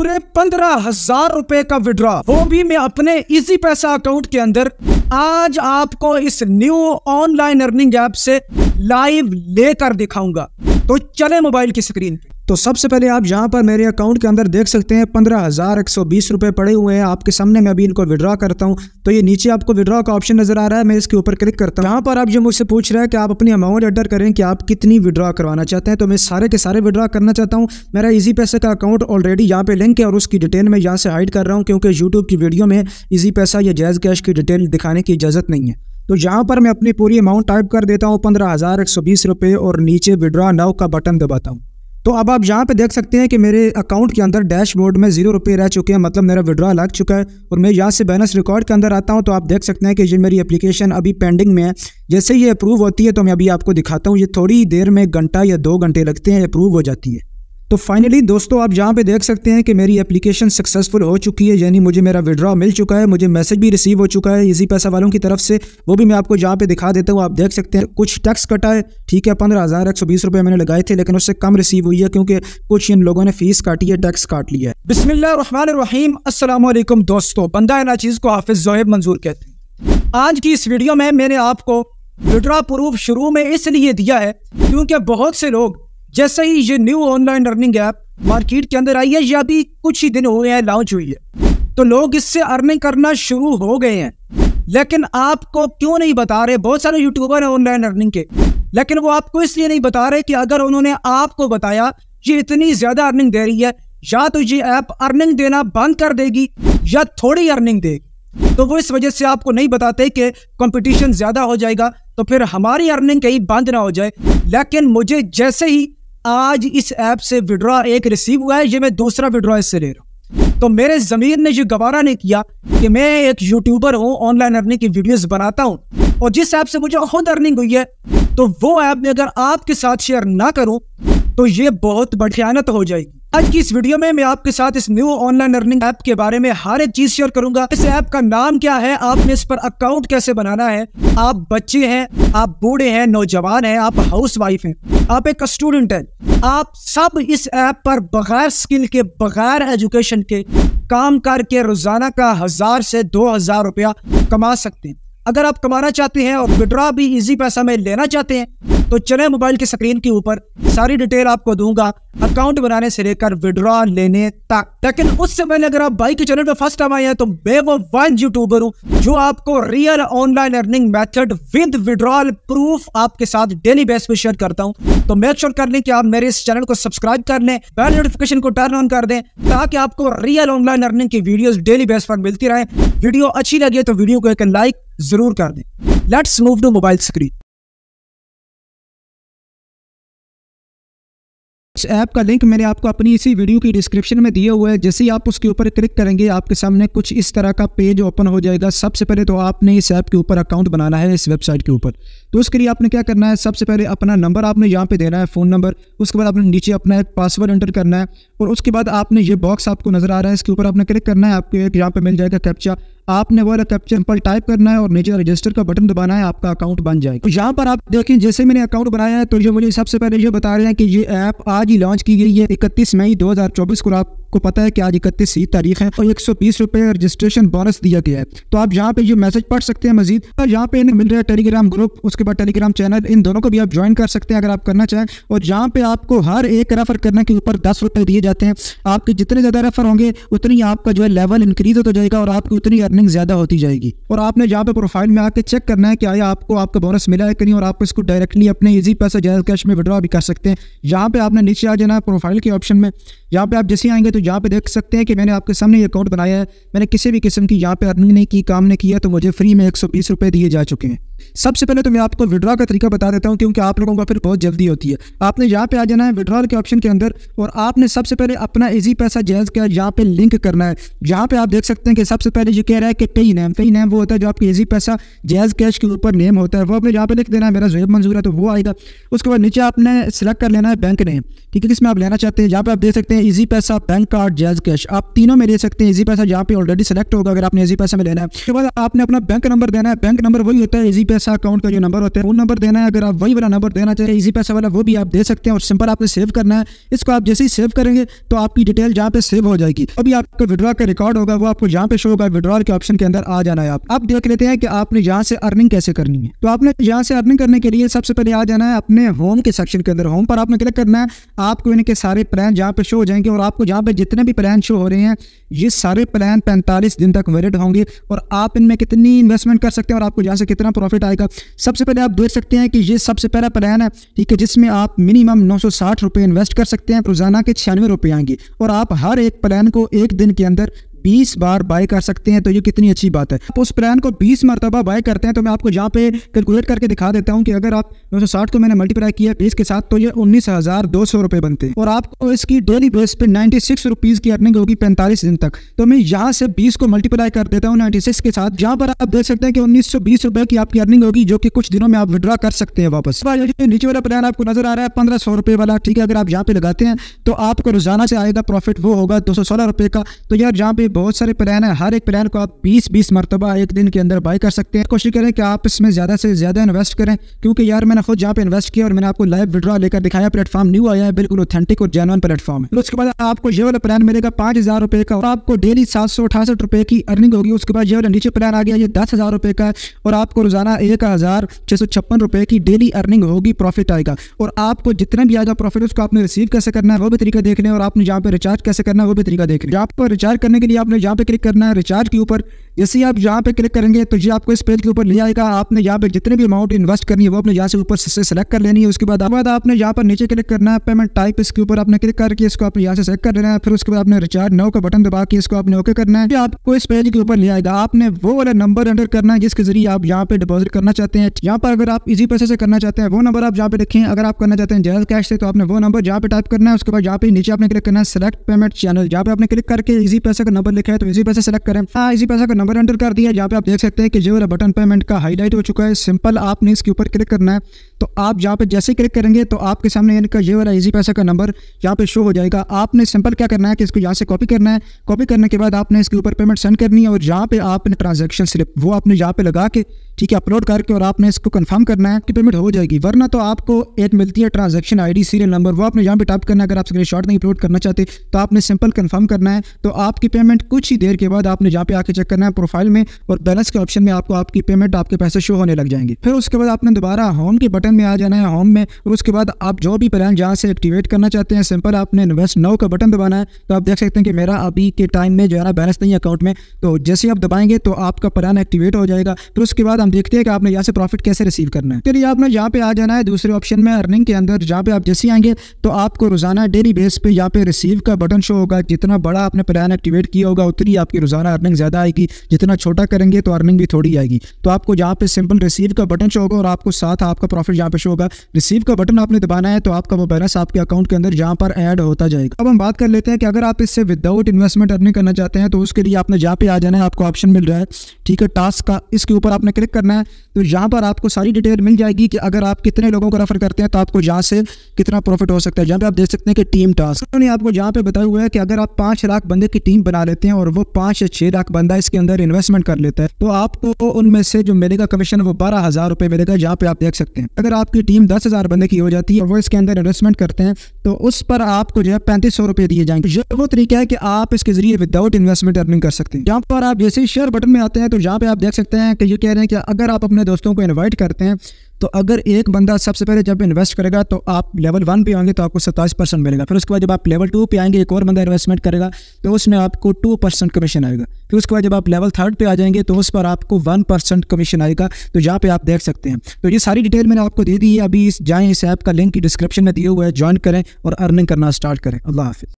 पूरे पंद्रह हजार रूपए का विड्रॉ वो भी मैं अपने इजी पैसा अकाउंट के अंदर आज आपको इस न्यू ऑनलाइन अर्निंग ऐप से लाइव लेकर दिखाऊंगा तो चले मोबाइल की स्क्रीन पे तो सबसे पहले आप यहाँ पर मेरे अकाउंट के अंदर देख सकते हैं पंद्रह हज़ार एक सौ बीस रुपये पड़े हुए हैं आपके सामने मैं अभी इनको विड्रॉ करता हूँ तो ये नीचे आपको विड्रॉ का ऑप्शन नजर आ रहा है मैं इसके ऊपर क्लिक करता हूँ यहाँ पर आप जो मुझसे पूछ रहे हैं कि आप अपनी अमाउंट एंटर करें कि आप कितनी विड्रॉ करवाना चाहते हैं तो मैं सारे के सारे विड्रॉ करना चाहता हूँ मेरा ईजी पैसे का अकाउंट ऑलरेडी यहाँ पर लिंक है और उसकी डिटेल मैं यहाँ से हाइड कर रहा हूँ क्योंकि यूट्यूब की वीडियो में ईजी पैसा या जैज़ कैश की डिटेल दिखाने की इजाज़त नहीं है तो यहाँ पर मैं अपनी पूरी अमाउंट टाइप कर देता हूँ पंद्रह हज़ार एक सौ बीस रुपये और नीचे विड्रॉ नाव का बटन दबाता हूँ तो अब आप यहाँ पे देख सकते हैं कि मेरे अकाउंट के अंदर डैशबोर्ड में जीरो रुपये रह चुके हैं मतलब मेरा विड्रॉ लग चुका है और मैं यहाँ से बैलेंस रिकॉर्ड के अंदर आता हूँ तो आप देख सकते हैं कि ये मेरी एप्लीकेशन अभी पेंडिंग में है जैसे ये अप्रूव होती है तो मैं अभी आपको दिखाता हूँ ये थोड़ी देर में घंटा या दो घंटे लगते हैं अप्रूव हो जाती है तो फाइनली दोस्तों आप जहाँ पे देख सकते हैं कि मेरी एप्लीकेशन सक्सेसफुल हो चुकी है यानी मुझे मेरा विड्रॉ मिल चुका है मुझे मैसेज भी रिसीव हो चुका है इसी पैसा वालों की तरफ से वो भी मैं आपको जहाँ पे दिखा देता हूँ आप देख सकते हैं कुछ टैक्स कटा है ठीक है पंद्रह हज़ार एक सौ बीस रुपये मैंने लगाए थे लेकिन उससे कम रिसीव हुई है क्योंकि कुछ इन लोगों ने फीस काटी है टैक्स काट लिया है बिसमीम असल दोस्तों बंदा चीज़ को हाफिज़ जोहेब मंजूर कहते हैं आज की इस वीडियो में मैंने आपको विड्रॉ प्रूफ शुरू में इसलिए दिया है क्योंकि बहुत से लोग जैसे ही ये new online earning app market के अंदर आई है या अभी कुछ ही दिन हुए हैं लॉन्च हुई है तो लोग इससे अर्निंग करना शुरू हो गए हैं लेकिन आपको क्यों नहीं बता रहे बहुत सारे यूट्यूबर हैं ऑनलाइन अर्निंग के लेकिन वो आपको इसलिए नहीं बता रहे कि अगर उन्होंने आपको बताया ये इतनी ज़्यादा अर्निंग दे रही है या तो ये ऐप अर्निंग देना बंद कर देगी या थोड़ी अर्निंग देगी तो वो इस वजह से आपको नहीं बताते कि कंपटीशन ज़्यादा हो जाएगा तो फिर हमारी अर्निंग कहीं बंद ना हो जाए लेकिन मुझे जैसे ही आज इस ऐप से विड्रॉ एक रिसीव हुआ है ये मैं दूसरा विड्रॉ इससे ले रहा हूँ तो मेरे ज़मीर ने ये गवारा नहीं किया कि मैं एक यूट्यूबर हूँ ऑनलाइन अर्निंग की वीडियोस बनाता हूँ और जिस ऐप से मुझे खुद अर्निंग हुई है तो वो ऐप में अगर आपके साथ शेयर ना करूँ तो ये बहुत बड़ियानत तो हो जाएगी आज की इस वीडियो में मैं आपके साथ इस न्यू ऑनलाइन अर्निंग ऐप के बारे में हर एक चीज शेयर करूंगा इस ऐप का नाम क्या है आपने इस पर अकाउंट कैसे बनाना है आप बच्चे हैं आप बूढ़े हैं नौजवान हैं आप हाउस वाइफ हैं आप एक स्टूडेंट हैं आप सब इस ऐप पर बगैर स्किल के बगैर एजुकेशन के काम करके रोजाना का हजार से दो हजार रुपया कमा सकते हैं अगर आप कमाना चाहते हैं और विड्रॉ भी इजी पैसा में लेना चाहते हैं तो चले मोबाइल की स्क्रीन के ऊपर सारी डिटेल आपको दूंगा अकाउंट बनाने से लेकर विड्रॉ लेने तक लेकिन उससे पहले अगर आप बाइक के चैनल पर फर्स्ट टाइम आए हैं तो मैं वो वन यूट्यूबर हूँ जो आपको real online earning method with withdrawal proof आपके साथ डेली बेस पे शेयर करता हूँ तो मेक श्योर कर लें कि आप मेरे इस चैनल को सब्सक्राइब कर लें बेल नोटिफिकेशन को टर्न ऑन कर दें ताकि आपको रियल ऑनलाइन अर्निंग की वीडियोस डेली बेस पर मिलती रहे वीडियो अच्छी लगी तो वीडियो को एक लाइक जरूर कर दें let's move to mobile screen इस ऐप का लिंक मैंने आपको अपनी इसी वीडियो की डिस्क्रिप्शन में दिया हुआ है जैसे ही आप उसके ऊपर क्लिक करेंगे आपके सामने कुछ इस तरह का पेज ओपन हो जाएगा सबसे पहले तो आपने इस ऐप के ऊपर अकाउंट बनाना है इस वेबसाइट के ऊपर तो उसके लिए आपने क्या करना है सबसे पहले अपना नंबर आपने यहाँ पे देना है फ़ोन नंबर उसके बाद आपने नीचे अपना एक पासवर्ड एंटर करना है और उसके बाद आपने ये बॉक्स आपको नज़र आ रहा है इसके ऊपर आपने क्लिक करना है आपको एक यहाँ पर मिल जाएगा कैप्चा आपने वाला कैप्चर सैंपल टाइप करना है और नीचे रजिस्टर का बटन दबाना है आपका अकाउंट बन जाए तो यहाँ पर आप देखें जैसे मैंने अकाउंट बनाया है तो जो मुझे सबसे पहले ये बता रहे हैं कि ये ऐप आज ही लॉन्च की गई है इकतीस मई दो को आप को पता है कि आज इकतीस ही तारीख है और एक सौ बीस रुपये रजिस्ट्रेशन बोनस दिया गया है तो आप यहाँ पे ये मैसेज पढ़ सकते हैं मजीद और यहाँ पे मिल रहा है टेलीग्राम ग्रुप उसके बाद टेलीग्राम चैनल इन दोनों को भी आप ज्वाइन कर सकते हैं अगर आप करना चाहें और यहाँ पे आपको हर एक रेफर करने के ऊपर दस रुपए दिए जाते हैं आपके जितने ज़्यादा रेफर होंगे उतनी आपका जो है लेवल इंक्रीज होता जाएगा और आपकी उतनी अर्निंग ज़्यादा होती जाएगी और आपने यहाँ पे प्रोफाइल में आके चेक करना है कि आया आपको आपका बोनस मिला है कि नहीं और आप इसको डायरेक्टली अपने इजी पैसा जैल कैश में विड्रॉ भी कर सकते हैं यहाँ पे आपने नीचे आ जाना है प्रोफाइल के ऑप्शन में यहाँ पे आप जैसे आएंगे तो दोस्तों यहाँ पे देख सकते हैं कि मैंने आपके सामने अकाउंट बनाया है मैंने किसी भी किस्म की यहाँ पे अर्निंग नहीं की काम नहीं किया तो मुझे फ्री में एक सौ बीस रुपये दिए जा चुके हैं सबसे पहले तो मैं आपको विड्रॉ का तरीका बता देता हूँ क्योंकि आप लोगों का फिर बहुत जल्दी होती है आपने यहाँ पे आ जाना है विड्रॉल के ऑप्शन के अंदर और आपने सबसे पहले अपना इजी पैसा जैज का यहाँ पे लिंक करना है यहाँ पे आप देख सकते हैं कि सबसे पहले ये कह रहा है कि पे नेम पे नेम वो होता है जो आपके इजी पैसा जैज कैश के ऊपर नेम होता है वो आपने यहाँ पे लिख देना है मेरा जेब मंजूर है तो वो आएगा उसके बाद नीचे आपने सेलेक्ट कर लेना है बैंक नेम ठीक है जिसमें आप लेना चाहते हैं यहाँ पे आप देख सकते हैं इजी पैसा बैंक कार्ड जैज कैश आप तीनों में ले सकते हैं इजी पैसा यहाँ पे ऑलरेडी सेलेक्ट होगा अगर आपने इजी पैसा में लेना है उसके बाद आपने अपना बैंक नंबर देना है बैंक नंबर वही होता है इजी पैसा अकाउंट का जो नंबर होता है वो नंबर देना है अगर आप वही वाला नंबर देना चाहें इजी पैसा वाला वो भी आप दे सकते हैं और सिंपल आपने सेव करना है इसको आप जैसे ही सेव करेंगे तो आपकी डिटेल जहाँ पे सेव हो जाएगी अभी आपका विड्रॉ का रिकॉर्ड होगा वो आपको यहाँ पे शो होगा विड्रॉल के ऑप्शन के अंदर आ जाना है आप अब देख लेते हैं कि आपने यहाँ से अर्निंग कैसे करनी है तो आपने यहाँ से अर्निंग करने के लिए सबसे पहले आ जाना है अपने होम के सेक्शन के अंदर होम पर आपने क्लिक करना है आपको इनके सारे प्लान जहाँ पे शो हो जाएंगे और आपको जहाँ पे जितने भी प्लान शो हो रहे हैं ये सारे प्लान पैंतालीस दिन तक वैलिड होंगे और आप इनमें कितनी इन्वेस्टमेंट कर सकते हैं और आपको यहाँ से कितना प्रॉफिट आएगा सबसे पहले आप देख सकते हैं कि ये सबसे पहला प्लान है ठीक है जिसमें आप मिनिमम नौ सौ इन्वेस्ट कर सकते हैं रोज़ाना के छियानवे रुपये आएंगे और आप हर एक प्लान को एक दिन के अंदर बीस बार बाय कर सकते हैं तो ये कितनी अच्छी बात है आप तो उस प्लान को बीस मरतबा बाय करते हैं तो मैं आपको यहाँ पे कैलकुलेट करके दिखा देता हूँ कि अगर आप नौ सौ साठ को मैंने मल्टीप्लाई किया बीस के साथ तो ये उन्नीस हज़ार दो सौ रुपए बनते हैं और आपको इसकी डेली बेस पे नाइन्टी सिक्स रुपीज़ की अर्निंग होगी पैंतालीस दिन तक तो मैं यहाँ से बीस को मल्टीप्लाई कर देता हूँ नाइन्टी सिक्स के साथ जहाँ पर आप देख सकते हैं कि उन्नीस सौ बीस रुपए की आपकी अर्निंग होगी जो कि कुछ दिनों में आप विड्रॉ कर सकते हैं वापस तो नीचे वाला प्लान आपको नजर आ रहा है पंद्रह सौ रुपए वाला ठीक है अगर आप यहाँ पे लगाते हैं तो आपको रोजाना से आएगा प्रॉफिट वो होगा दो सौ सोलह रुपए का तो यार यहाँ पे बहुत सारे प्लान है हर एक प्लान को आप बीस बीस मरतबा एक दिन के अंदर बाई कर सकते हैं कोशिश करें कि आप इसमें ज़्यादा से ज़्यादा इन्वेस्ट करें क्योंकि यार मैंने खुद जहाँ पे इन्वेस्ट किया और मैंने आपको लाइव विड्रॉ लेकर दिखाया प्लेटफॉर्म न्यू आया है बिल्कुल ऑथेंटिक और जेनवन प्लेटफॉर्म है उसके बाद आपको ये वाला प्लान मिलेगा पांच हज़ार रुपए का और आपको डेली सात सौ अठासठ रुपए की अर्निंग होगी उसके बाद ये वाला नीचे प्लान आ गया ये दस हज़ार रुपए का और आपको रोजाना एक हज़ार छह सौ छप्पन रुपए की डेली अर्निंग होगी प्रॉफिट आएगा और आपको जितना भी आएगा प्रॉफिट उसको आपने रिसीव कैसे करना है वो भी तरीका देख लें और आपने जहाँ पे रिचार्ज कैसे करना है वो भी तरीका देख लें आपको रिचार्ज करने के लिए आपने यहाँ पे क्लिक करना है रिचार्ज के ऊपर जैसे आप यहाँ पे क्लिक करेंगे तो ये आपको इस पेज के ऊपर ले आएगा आपने यहाँ पे जितने भी अमाउंट इन्वेस्ट करनी है वो अपने यहाँ से ऊपर से सेलेक्ट कर लेनी है उसके बाद बाद आपने यहाँ पर नीचे क्लिक करना है पेमेंट टाइप इसके ऊपर आपने क्लिक करके इसको आपने यहाँ से सेलेक्ट कर लेना है फिर उसके बाद आपने रिचार्ज नौ का बटन दबा के इसको आपने ओके करना है आपको इस पेज के ऊपर ले आएगा आपने वो वाला नंबर एंटर करना है जिसके जरिए आप यहाँ पे डिपोजिट करना चाहते हैं यहाँ पर अगर आप इजी पैसे से करना चाहते हैं वो नंबर आप यहाँ पे देखें अगर आप करना चाहते हैं जनरल कैश से तो आपने वो नंबर यहाँ पे टाइप करना है उसके बाद यहाँ पे नीचे आपने क्लिक करना है सेलेक्ट पेमेंट चैनल यहाँ पे आपने क्लिक करके इजी पैसे का नंबर लिखा है तो इजी पैसे सेलेक्ट करें हाँ इजी पैसे का नंबर पर एंटर कर दिया जहाँ पे आप देख सकते हैं कि जो वाला बटन पेमेंट का हाईलाइट हो चुका है सिंपल आपने इसके ऊपर क्लिक करना है तो आप जहाँ पे जैसे क्लिक करेंगे तो आपके सामने का ये वाला इजी पैसा का नंबर यहाँ पे शो हो जाएगा आपने सिंपल क्या करना है कि इसको यहाँ से कॉपी करना है कॉपी करने के बाद आपने इसके ऊपर पेमेंट सेंड करनी है और जहाँ पे आपने ट्रांजेक्शन स्लिप वो आपने यहाँ पे लगा के ठीक है अपलोड करके और आपने इसको कंफर्म करना है कि पेमेंट हो जाएगी वरना तो आपको एक मिलती है transaction I D serial number वो आपने यहाँ पे टाइप करना है अगर आप स्क्रीन शॉट नहीं अपलोड करना चाहते तो आपने सिंपल कन्फर्म करना है तो आपकी पेमेंट कुछ ही देर के बाद आपने यहाँ पे आके चेक करना है प्रोफाइल में और बैलेंस के ऑप्शन में आपको आपकी पेमेंट आपके पैसे शो होने लग जाएंगे फिर उसके बाद आपने दोबारा होम के बटन में आ जाना है होम में और उसके बाद आप जो भी प्लान जहाँ से एक्टिवेट करना चाहते हैं सिंपल आपने इन्वेस्ट नाउ का बटन दबाना है तो आप देख सकते हैं कि मेरा अभी के टाइम में जो है ना बैलेंस नहीं है अकाउंट में तो जैसे आप दबाएंगे तो आपका प्लान एक्टिवेट हो जाएगा फिर उसके बाद हम देखते हैं कि आपने यहाँ से प्रॉफिट कैसे रिसीव करना है फिर आपने यहाँ पे आ जाना है दूसरे ऑप्शन में अर्निंग के अंदर जहाँ पे आप जैसे आएंगे तो आपको रोजाना डेली बेस पे यहाँ पे रिसीव का बटन शो होगा जितना बड़ा आपने प्लान एक्टिवेट किया होगा उतनी आपकी रोजाना अर्निंग ज्यादा आएगी जितना छोटा करेंगे तो अर्निंग भी थोड़ी आएगी तो आपको यहाँ पे सिंपल रिसीव का बटन शो होगा और आपको साथ आपका प्रॉफिट यहाँ पे शो होगा रिसीव का बटन आपने दबाना है तो आपका वो बैलेंस आपके अकाउंट के अंदर यहाँ पर एड होता जाएगा अब हम बात कर लेते हैं कि अगर आप इससे विदाउट इन्वेस्टमेंट अर्निंग करना चाहते हैं तो उसके लिए आपने जहाँ पे आ जाना है आपको ऑप्शन मिल रहा है ठीक है टास्क का इसके ऊपर आपने क्लिक करना है तो यहाँ पर आपको सारी डिटेल मिल जाएगी कि अगर आप कितने लोगों को रेफर करते हैं तो आपको यहाँ से कितना प्रॉफिट हो सकता है जहाँ पर आप देख सकते हैं कि टीम टास्क उन्होंने आपको यहाँ पर बताया हुआ है कि अगर आप पाँच लाख बंदे की टीम बना लेते हैं और वो पाँच या छः लाख बंदा इसके अंदर इन्वेस्टमेंट कर लेता है तो आपको उनमें से जो मिलेगा कमीशन वो बारह हज़ार रुपये मिलेगा जहाँ पे आप देख सकते हैं अगर आपकी टीम दस बंदे की हो जाती है और वो इसके अंदर इन्वेस्टमेंट करते हैं तो उस पर आपको जो है पैंतीस दिए जाएंगे ये वो तरीका है कि आप इसके जरिए विदाउट इन्वेस्टमेंट अर्निंग कर सकते हैं यहाँ पर आप जैसे शेयर बटन में आते हैं तो यहाँ पर आप देख सकते हैं कि ये कह रहे हैं कि अगर आप अपने दोस्तों को इन्वाइट करते हैं तो अगर एक बंदा सबसे पहले जब इन्वेस्ट करेगा तो आप लेवल वन पे आएंगे तो आपको सत्ताईस परसेंट मिलेगा फिर उसके बाद जब आप लेवल टू पे आएंगे एक और बंदा इन्वेस्टमेंट करेगा तो उसमें आपको टू परसेंट कमीशन आएगा फिर उसके बाद जब आप लेवल थर्ड पे आ जाएंगे तो उस पर आपको वन परसेंट कमीशन आएगा तो यहाँ पे आप देख सकते हैं तो ये सारी डिटेल मैंने आपको दे दी है अभी इस जाएँ इस ऐप का लिंक डिस्क्रिप्शन में दिए हुए हैं ज्वाइन करें और अर्निंग करना स्टार्ट करें अल्लाह हाफिज़